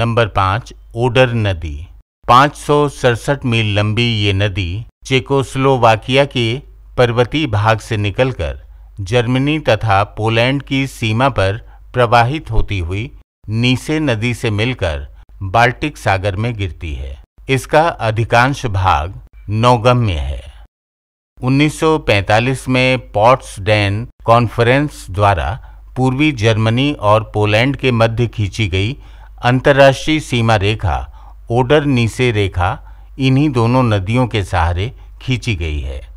number पाँच order नदी पाँच सौ सड़सठ मील लंबी ये नदी चेकोस्लोवाकिया के पर्वतीय भाग से निकलकर जर्मनी तथा पोलैंड की सीमा पर प्रवाहित होती हुई नीसे नदी से मिलकर बाल्टिक सागर में गिरती है इसका अधिकांश भाग नौगम्य है 1945 में डेन कॉन्फ्रेंस द्वारा पूर्वी जर्मनी और पोलैंड के मध्य खींची गई अंतर्राष्ट्रीय सीमा रेखा ओडर नीसे रेखा इन्हीं दोनों नदियों के सहारे खींची गई है